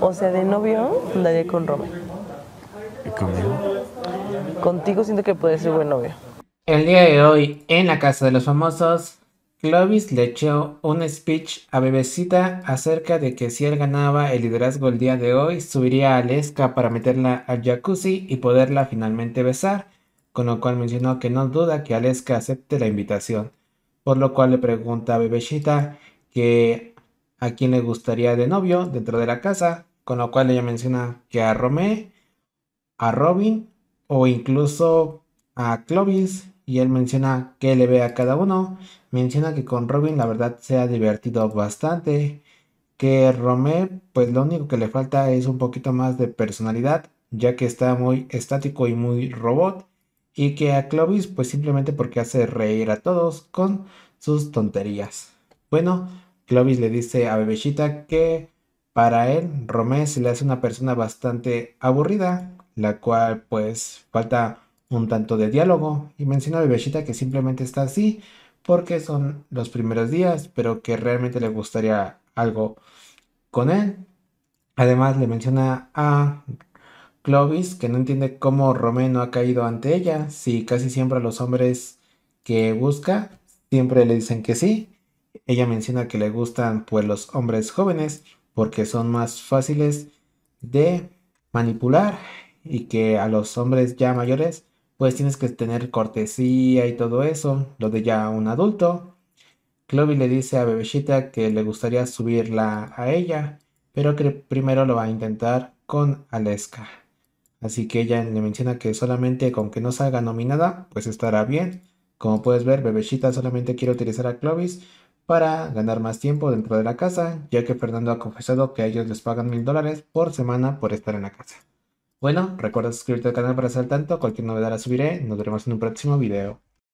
O sea, de novio andaría con Romeo. Contigo siento que puede ser buen novio. El día de hoy, en la Casa de los Famosos, Clovis le echó un speech a Bebecita acerca de que si él ganaba el liderazgo el día de hoy, subiría a Aleska para meterla al jacuzzi y poderla finalmente besar, con lo cual mencionó que no duda que Aleska acepte la invitación, por lo cual le pregunta a Bebecita que a quien le gustaría de novio dentro de la casa, con lo cual ella menciona que a Romé, a Robin o incluso a Clovis y él menciona que le ve a cada uno, menciona que con Robin la verdad se ha divertido bastante, que Romé pues lo único que le falta es un poquito más de personalidad ya que está muy estático y muy robot y que a Clovis pues simplemente porque hace reír a todos con sus tonterías. Bueno, Clovis le dice a Bebeshita que para él Romé se le hace una persona bastante aburrida, la cual pues falta un tanto de diálogo y menciona a Bebeshita que simplemente está así porque son los primeros días, pero que realmente le gustaría algo con él. Además le menciona a Clovis que no entiende cómo Romé no ha caído ante ella, si casi siempre a los hombres que busca siempre le dicen que sí ella menciona que le gustan pues los hombres jóvenes porque son más fáciles de manipular y que a los hombres ya mayores pues tienes que tener cortesía y todo eso, lo de ya un adulto. Clovis le dice a Bebecita que le gustaría subirla a ella, pero que primero lo va a intentar con Aleska. Así que ella le menciona que solamente con que no salga nominada, pues estará bien. Como puedes ver, Bebecita solamente quiere utilizar a Clovis para ganar más tiempo dentro de la casa, ya que Fernando ha confesado que a ellos les pagan mil dólares por semana por estar en la casa. Bueno, recuerda suscribirte al canal para estar al tanto, cualquier novedad la subiré, nos veremos en un próximo video.